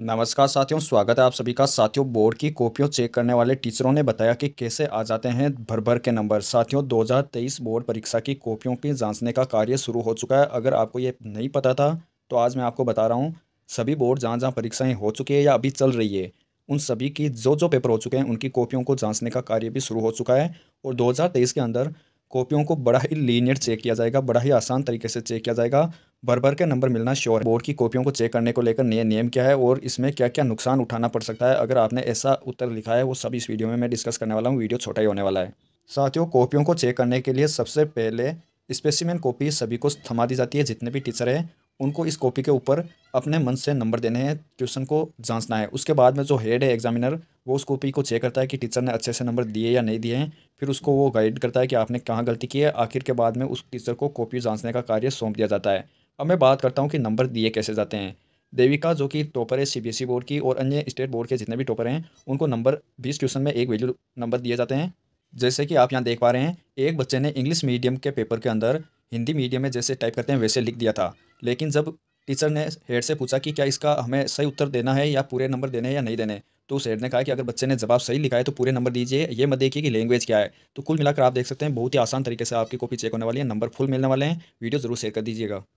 नमस्कार साथियों स्वागत है आप सभी का साथियों बोर्ड की कॉपियों चेक करने वाले टीचरों ने बताया कि कैसे आ जाते हैं भर भर के नंबर साथियों 2023 बोर्ड परीक्षा की कॉपियों की जांचने का कार्य शुरू हो चुका है अगर आपको ये नहीं पता था तो आज मैं आपको बता रहा हूँ सभी बोर्ड जहाँ जहाँ परीक्षाएँ हो चुकी है या अभी चल रही है उन सभी की जो जो पेपर हो चुके हैं उनकी कॉपियों को जाँचने का कार्य भी शुरू हो चुका है और दो के अंदर कॉपियों को बड़ा ही लीनियर चेक किया जाएगा बड़ा ही आसान तरीके से चेक किया जाएगा भर भर के नंबर मिलना श्योर बोर्ड की कॉपियों को चेक करने को लेकर नए नियम क्या है और इसमें क्या क्या नुकसान उठाना पड़ सकता है अगर आपने ऐसा उत्तर लिखा है वो सब इस वीडियो में मैं डिस्कस करने वाला हूँ वीडियो छोटा ही होने वाला है साथियों कॉपियों को चेक करने के लिए सबसे पहले स्पेसिमेन कॉपी सभी को थमा दी जाती है जितने भी टीचर हैं उनको इस कॉपी के ऊपर अपने मन से नंबर देने हैं क्वेश्चन को जांचना है उसके बाद में जो हेड है एग्जामिनर वो उस कॉपी को चेक करता है कि टीचर ने अच्छे से नंबर दिए या नहीं दिए हैं फिर उसको वो गाइड करता है कि आपने कहाँ गलती की है आखिर के बाद में उस टीचर को कॉपी जांचने का कार्य सौंप दिया जाता है अब मैं बात करता हूँ कि नंबर दिए कैसे जाते हैं देविका जो कि टॉपर है सीबीएसई e बोर्ड की और अन्य स्टेट बोर्ड के जितने भी टॉपर हैं उनको नंबर बीस क्वेश्चन में एक वैल्यू नंबर दिए जाते हैं जैसे कि आप यहाँ देख पा रहे हैं एक बच्चे ने इंग्लिश मीडियम के पेपर के अंदर हिंदी मीडियम में जैसे टाइप करते हैं वैसे लिख दिया था लेकिन जब टीचर ने हेड से पूछा कि क्या इसका हमें सही उत्तर देना है या पूरे नंबर देने हैं या नहीं देने तो उस हेड ने कहा कि अगर बच्चे ने जवाब सही लिखा है तो पूरे नंबर दीजिए ये मत देखिए कि लैंग्वेज क्या है तो कुल मिलाकर आप देख सकते हैं बहुत ही आसान तरीके से आपकी कॉपी चेक होने वाली है नंबर फुल मिलने वाले हैं वीडियो जरूर शेयर कर दीजिएगा